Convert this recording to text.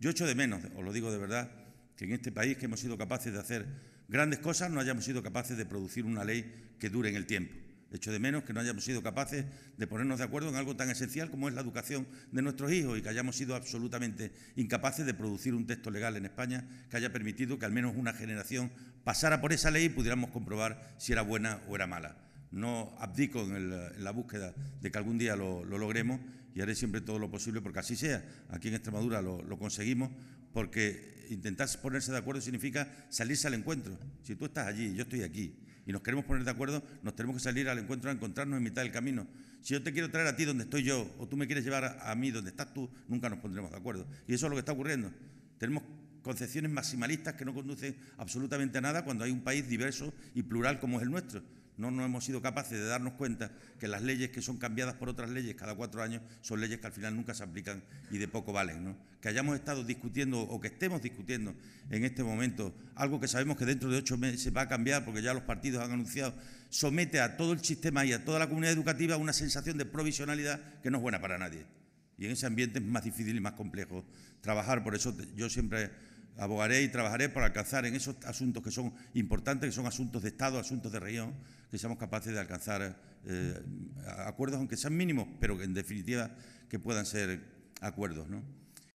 Yo echo de menos, os lo digo de verdad, que en este país que hemos sido capaces de hacer grandes cosas no hayamos sido capaces de producir una ley que dure en el tiempo. Echo de menos que no hayamos sido capaces de ponernos de acuerdo en algo tan esencial como es la educación de nuestros hijos y que hayamos sido absolutamente incapaces de producir un texto legal en España que haya permitido que al menos una generación pasara por esa ley y pudiéramos comprobar si era buena o era mala no abdico en, la búsqueda de que algún día lo, logremos y haré siempre todo lo posible porque así sea. Aquí en Extremadura lo, conseguimos porque intentar ponerse de acuerdo significa salirse al encuentro. Si tú estás allí yo estoy aquí y nos queremos poner de acuerdo, nos tenemos que salir al encuentro a encontrarnos en mitad del camino. Si yo te quiero traer a ti donde estoy yo o tú me quieres llevar a mí donde estás tú, nunca nos pondremos de acuerdo. Y eso es lo que está ocurriendo. Tenemos concepciones maximalistas que no conducen absolutamente a nada cuando hay un país diverso y plural como es el nuestro no nos hemos sido capaces de darnos cuenta que las leyes que son cambiadas por otras leyes cada cuatro años son leyes que al final nunca se aplican y de poco valen. ¿no? Que hayamos estado discutiendo o que estemos discutiendo en este momento algo que sabemos que dentro de ocho meses va a cambiar porque ya los partidos han anunciado, somete a todo el sistema y a toda la comunidad educativa una sensación de provisionalidad que no es buena para nadie. Y en ese ambiente es más difícil y más complejo trabajar. Por eso yo siempre abogaré y trabajaré para alcanzar en esos asuntos que son importantes, que son asuntos de Estado, asuntos de región, que seamos capaces de alcanzar eh, acuerdos, aunque sean mínimos, pero que en definitiva que puedan ser acuerdos. ¿no?